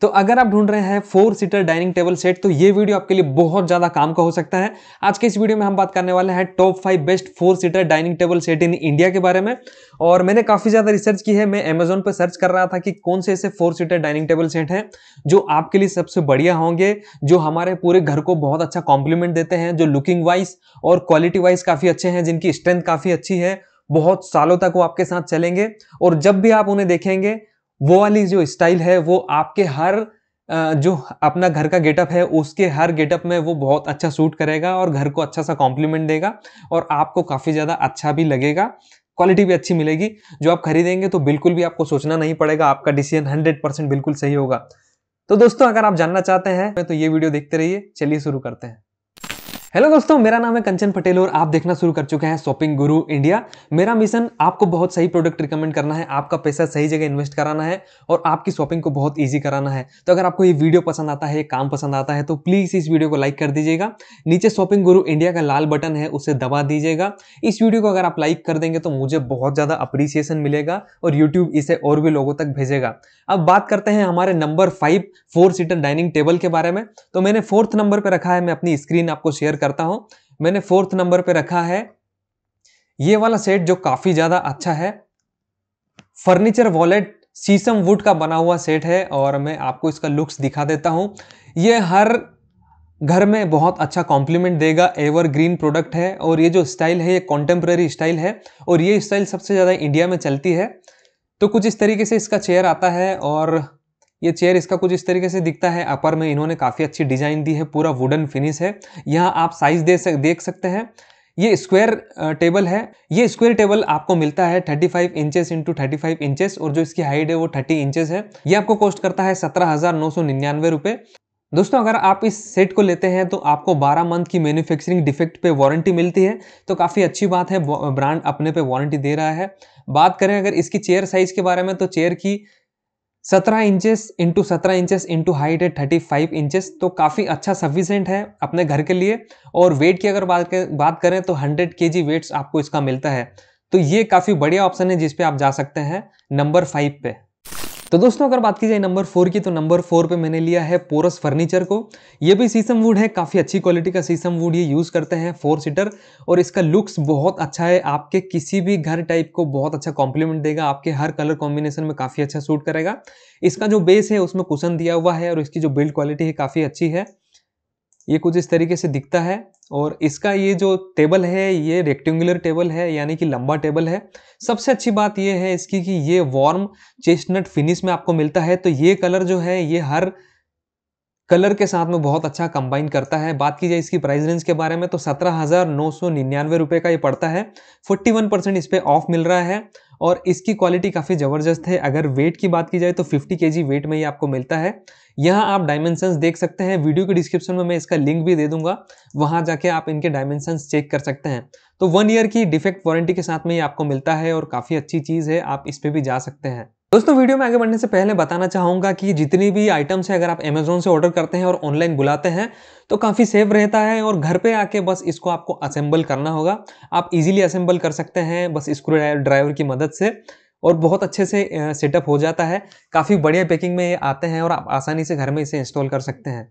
तो अगर आप ढूंढ रहे हैं four seater dining table set तो ये वीडियो आपके लिए बहुत ज़्यादा काम का हो सकता है आज के इस वीडियो में हम बात करने वाले हैं top five best four seater dining table set in India के बारे में और मैंने काफ़ी ज़्यादा रिसर्च की है मैं अमेजोन पर सर्च कर रहा था कि कौन से ऐसे four seater dining table set हैं जो आपके लिए सबसे बढ़िया होंगे जो हमारे पूरे घर को बहुत अच्छा कॉम्प्लीमेंट देते हैं जो लुकिंग वाइज और क्वालिटी वाइज काफ़ी अच्छे हैं जिनकी स्ट्रेंथ काफ़ी अच्छी है बहुत सालों तक वो आपके साथ चलेंगे और जब भी आप उन्हें देखेंगे वो वाली जो स्टाइल है वो आपके हर जो अपना घर का गेटअप है उसके हर गेटअप में वो बहुत अच्छा सूट करेगा और घर को अच्छा सा कॉम्प्लीमेंट देगा और आपको काफ़ी ज़्यादा अच्छा भी लगेगा क्वालिटी भी अच्छी मिलेगी जो आप खरीदेंगे तो बिल्कुल भी आपको सोचना नहीं पड़ेगा आपका डिसीजन हंड्रेड परसेंट बिल्कुल सही होगा तो दोस्तों अगर आप जानना चाहते हैं तो ये वीडियो देखते रहिए चलिए शुरू करते हैं हेलो दोस्तों मेरा नाम है कंचन पटेल और आप देखना शुरू कर चुके हैं शॉपिंग गुरु इंडिया मेरा मिशन आपको बहुत सही प्रोडक्ट रिकमेंड करना है आपका पैसा सही जगह इन्वेस्ट कराना है और आपकी शॉपिंग को बहुत इजी कराना है तो अगर आपको ये वीडियो पसंद आता है काम पसंद आता है तो प्लीज़ इस वीडियो को लाइक कर दीजिएगा नीचे शॉपिंग गुरु इंडिया का लाल बटन है उसे दबा दीजिएगा इस वीडियो को अगर आप लाइक कर देंगे तो मुझे बहुत ज़्यादा अप्रिसिएशन मिलेगा और यूट्यूब इसे और भी लोगों तक भेजेगा अब बात करते हैं हमारे number five four seater dining table के बारे में तो मैंने फोर्थ नंबर पर रखा है मैं अपनी स्क्रीन आपको शेयर करता हूँ मैंने फोर्थ नंबर पे रखा है ये वाला सेट जो काफ़ी ज़्यादा अच्छा है फर्नीचर वॉलेट सीसम वुड का बना हुआ सेट है और मैं आपको इसका लुक्स दिखा देता हूं ये हर घर में बहुत अच्छा कॉम्प्लीमेंट देगा एवर ग्रीन प्रोडक्ट है और ये जो स्टाइल है ये कॉन्टेम्प्रेरी स्टाइल है और ये स्टाइल सबसे ज़्यादा इंडिया में चलती है तो कुछ इस तरीके से इसका चेयर आता है और ये चेयर इसका कुछ इस तरीके से दिखता है अपर में इन्होंने काफ़ी अच्छी डिज़ाइन दी है पूरा वुडन फिनिश है यहाँ आप साइज़ दे सक देख सकते हैं ये स्क्वायर टेबल है ये स्क्वायर टेबल आपको मिलता है 35 five inches into thirty inches और जो इसकी हाइट है वो 30 इंचेस है ये आपको कॉस्ट करता है सत्रह हज़ार नौ सौ निन्यानवे दोस्तों अगर आप इस सेट को लेते हैं तो आपको 12 मंथ की मैन्युफैक्चरिंग डिफेक्ट पे वारंटी मिलती है तो काफ़ी अच्छी बात है ब्रांड अपने पे वारंटी दे रहा है बात करें अगर इसकी चेयर साइज़ के बारे में तो चेयर की सत्रह इंचेस इंटू सत्रह इंचेस इंटू हाइट है थर्टी फाइव इंचेस तो काफ़ी अच्छा सफिशेंट है अपने घर के लिए और वेट की अगर बात बात करें तो हंड्रेड के जी वेट्स आपको इसका मिलता है तो ये काफ़ी बढ़िया ऑप्शन है जिसपे आप जा सकते हैं नंबर फाइव पे तो दोस्तों अगर बात की जाए नंबर फोर की तो नंबर फोर पे मैंने लिया है पोरस फर्नीचर को ये भी सीसम वुड है काफ़ी अच्छी क्वालिटी का सीसम वुड ये यूज़ करते हैं फोर सीटर और इसका लुक्स बहुत अच्छा है आपके किसी भी घर टाइप को बहुत अच्छा कॉम्प्लीमेंट देगा आपके हर कलर कॉम्बिनेशन में काफ़ी अच्छा सूट करेगा इसका जो बेस है उसमें कुशन दिया हुआ है और इसकी जो बिल्ड क्वालिटी है काफ़ी अच्छी है ये कुछ इस तरीके से दिखता है और इसका ये जो टेबल है ये रेक्टेंगुलर टेबल है यानी कि लंबा टेबल है सबसे अच्छी बात ये है इसकी कि ये वार्म चेस्टनट फिनिश में आपको मिलता है तो ये कलर जो है ये हर कलर के साथ में बहुत अच्छा कंबाइन करता है बात की जाए इसकी प्राइस रेंज के बारे में तो सत्रह हज़ार नौ सौ निन्यानवे रुपये का ये पड़ता है फोर्टी वन परसेंट इस पर ऑफ मिल रहा है और इसकी क्वालिटी काफ़ी ज़बरदस्त है अगर वेट की बात की जाए तो 50 के वेट में ये आपको मिलता है यहाँ आप डायमेंशंस देख सकते हैं वीडियो के डिस्क्रिप्शन में मैं इसका लिंक भी दे दूंगा वहाँ जाके आप इनके डायमेंशंस चेक कर सकते हैं तो वन ईयर की डिफेक्ट वारंटी के साथ में ये आपको मिलता है और काफ़ी अच्छी चीज़ है आप इस पर भी जा सकते हैं दोस्तों वीडियो में आगे बढ़ने से पहले बताना चाहूँगा कि जितनी भी आइटम्स हैं अगर आप अमेजोन से ऑर्डर करते हैं और ऑनलाइन बुलाते हैं तो काफ़ी सेफ रहता है और घर पे आके बस इसको आपको असेंबल करना होगा आप इजीली असेंबल कर सकते हैं बस स्क्रू ड्राइवर की मदद से और बहुत अच्छे से सेटअप हो जाता है काफ़ी बढ़िया पैकिंग में ये आते हैं और आप आसानी से घर में इसे इंस्टॉल कर सकते हैं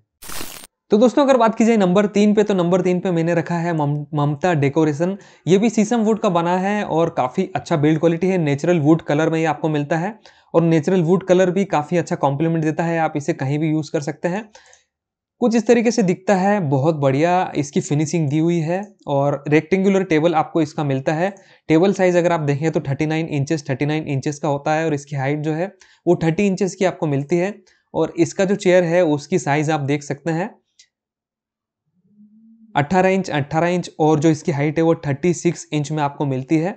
तो दोस्तों अगर बात की जाए नंबर तीन पे तो नंबर तीन पे मैंने रखा है ममता डेकोरेशन ये भी सीसम वुड का बना है और काफ़ी अच्छा बिल्ड क्वालिटी है नेचुरल वुड कलर में ये आपको मिलता है और नेचुरल वुड कलर भी काफ़ी अच्छा कॉम्प्लीमेंट देता है आप इसे कहीं भी यूज़ कर सकते हैं कुछ इस तरीके से दिखता है बहुत बढ़िया इसकी फिनिशिंग दी हुई है और रेक्टेंगुलर टेबल आपको इसका मिलता है टेबल साइज़ अगर आप देखें तो 39 नाइन इंचेस थर्टी इंचेस का होता है और इसकी हाइट जो है वो 30 इंचेस की आपको मिलती है और इसका जो चेयर है उसकी साइज़ आप देख सकते हैं 18 इंच 18 इंच और जो इसकी हाइट है वो 36 इंच में आपको मिलती है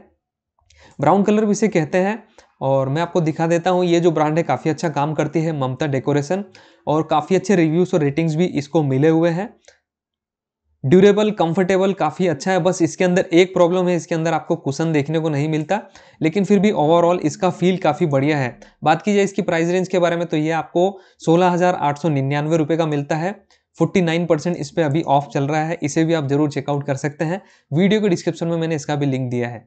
ब्राउन कलर भी इसे कहते हैं और मैं आपको दिखा देता हूँ ये जो ब्रांड है काफ़ी अच्छा काम करती है ममता डेकोरेशन और काफ़ी अच्छे रिव्यूज़ और रेटिंग्स भी इसको मिले हुए हैं ड्यूरेबल कंफर्टेबल काफ़ी अच्छा है बस इसके अंदर एक प्रॉब्लम है इसके अंदर आपको कुशन देखने को नहीं मिलता लेकिन फिर भी ओवरऑल इसका फील काफ़ी बढ़िया है बात की जाए इसकी प्राइस रेंज के बारे में तो ये आपको सोलह हज़ार आठ सौ निन्यानवे रुपये का मिलता है 49 परसेंट इस पर अभी ऑफ चल रहा है इसे भी आप जरूर चेकआउट कर सकते हैं वीडियो के डिस्क्रिप्शन में मैंने इसका भी लिंक दिया है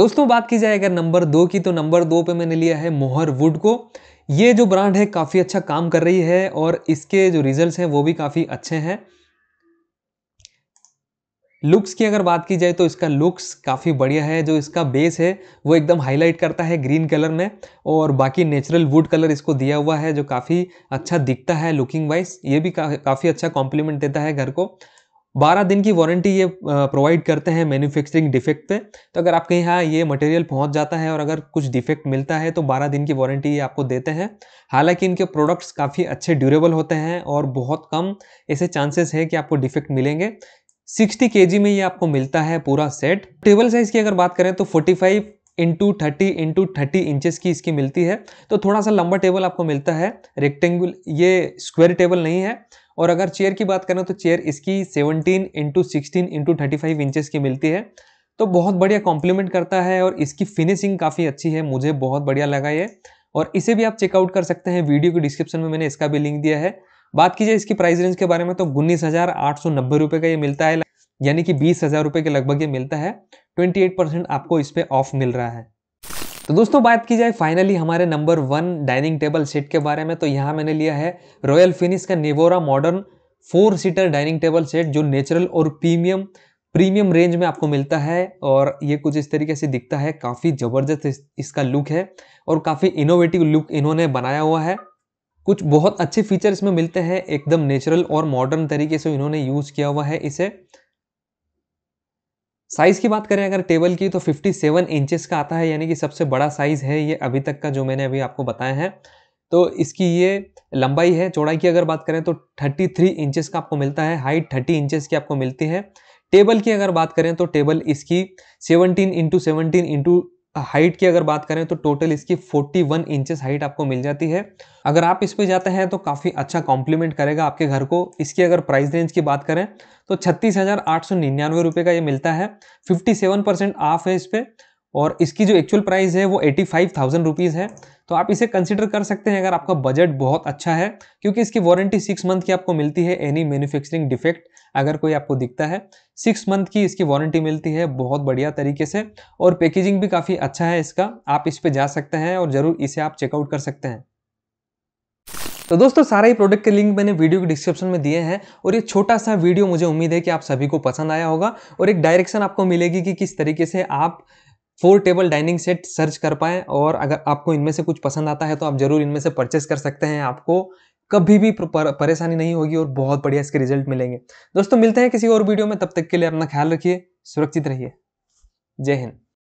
दोस्तों बात की जाए अगर नंबर दो की तो नंबर दो पे मैंने लिया है मोहर वुड को ये जो ब्रांड है काफ़ी अच्छा काम कर रही है और इसके जो रिजल्ट्स हैं वो भी काफ़ी अच्छे हैं लुक्स की अगर बात की जाए तो इसका लुक्स काफ़ी बढ़िया है जो इसका बेस है वो एकदम हाईलाइट करता है ग्रीन कलर में और बाकी नेचुरल वुड कलर इसको दिया हुआ है जो काफ़ी अच्छा दिखता है लुकिंग वाइज ये भी का, काफ़ी अच्छा कॉम्प्लीमेंट देता है घर को 12 दिन की वारंटी ये प्रोवाइड करते हैं मैन्युफैक्चरिंग डिफेक्ट पे तो अगर आपके यहाँ ये मटेरियल पहुँच जाता है और अगर कुछ डिफेक्ट मिलता है तो 12 दिन की वारंटी ये आपको देते हैं हालांकि इनके प्रोडक्ट्स काफ़ी अच्छे ड्यूरेबल होते हैं और बहुत कम ऐसे चांसेस है कि आपको डिफेक्ट मिलेंगे सिक्सटी के में ये आपको मिलता है पूरा सेट टेबल साइज की अगर बात करें तो forty five into thirty into thirty inches की इसकी मिलती है तो थोड़ा सा लंबा टेबल आपको मिलता है रेक्टेंगुल ये स्क्वायर टेबल नहीं है और अगर चेयर की बात करें तो चेयर इसकी 17 into sixteen into thirty inches की मिलती है तो बहुत बढ़िया कॉम्प्लीमेंट करता है और इसकी फिनिशिंग काफ़ी अच्छी है मुझे बहुत बढ़िया लगा ये और इसे भी आप चेकआउट कर सकते हैं वीडियो के डिस्क्रिप्शन में मैंने इसका भी लिंक दिया है बात की जाए इसकी प्राइस रेंज के बारे में तो उन्नीस हजार आठ सौ नब्बे रुपए का ये मिलता है यानी कि बीस हजार रुपए के लगभग ये मिलता है ट्वेंटी एट परसेंट आपको इस पर ऑफ मिल रहा है तो दोस्तों बात की जाए फाइनली हमारे number one dining table set के बारे में तो यहाँ मैंने लिया है रॉयल फिनिश का नेवोरा modern four seater dining table set जो नेचुरल और प्रीमियम प्रीमियम रेंज में आपको मिलता है और ये कुछ इस तरीके से दिखता है काफ़ी ज़बरदस्त इस, इसका लुक है और काफ़ी इनोवेटिव लुक इन्होंने बनाया हुआ है कुछ बहुत अच्छे फीचर इसमें मिलते हैं एकदम नेचुरल और मॉडर्न तरीके से इन्होंने यूज किया हुआ है इसे साइज़ की बात करें अगर टेबल की तो 57 इंचेस का आता है यानी कि सबसे बड़ा साइज़ है ये अभी तक का जो मैंने अभी आपको बताया है तो इसकी ये लंबाई है चौड़ाई की अगर बात करें तो 33 इंचेस का आपको मिलता है हाइट 30 इंचेस की आपको मिलती है टेबल की अगर बात करें तो टेबल इसकी 17 इंटू सेवनटीन इंटू हाइट की अगर बात करें तो टोटल इसकी 41 वन इंचेस हाइट आपको मिल जाती है अगर आप इस पे जाते हैं तो काफ़ी अच्छा कॉम्प्लीमेंट करेगा आपके घर को इसकी अगर प्राइस रेंज की बात करें तो छत्तीस हज़ार आठ सौ निन्यानवे का ये मिलता है 57 परसेंट ऑफ है इस पर और इसकी जो एक्चुअल प्राइस है वो एटी फाइव थाउजेंड रुपीज़ है तो आप इसे कंसिडर कर सकते हैं अगर आपका बजट बहुत अच्छा है क्योंकि इसकी वारंटी सिक्स मंथ की आपको मिलती है एनी मैन्युफैक्चरिंग डिफेक्ट अगर कोई आपको दिखता है सिक्स मंथ की इसकी वारंटी मिलती है बहुत बढ़िया तरीके से और पैकेजिंग भी काफ़ी अच्छा है इसका आप इस पर जा सकते हैं और ज़रूर इसे आप चेकआउट कर सकते हैं तो दोस्तों सारे ही प्रोडक्ट के लिंक मैंने वीडियो के डिस्क्रिप्शन में दिए हैं और ये छोटा सा वीडियो मुझे उम्मीद है कि आप सभी को पसंद आया होगा और एक डायरेक्शन आपको मिलेगी कि किस तरीके से आप four table dining set search कर पाएँ और अगर आपको इनमें से कुछ पसंद आता है तो आप ज़रूर इनमें से परचेस कर सकते हैं आपको कभी भी परेशानी नहीं होगी और बहुत बढ़िया इसके रिजल्ट मिलेंगे दोस्तों मिलते हैं किसी और वीडियो में तब तक के लिए अपना ख्याल रखिए सुरक्षित रहिए जय हिंद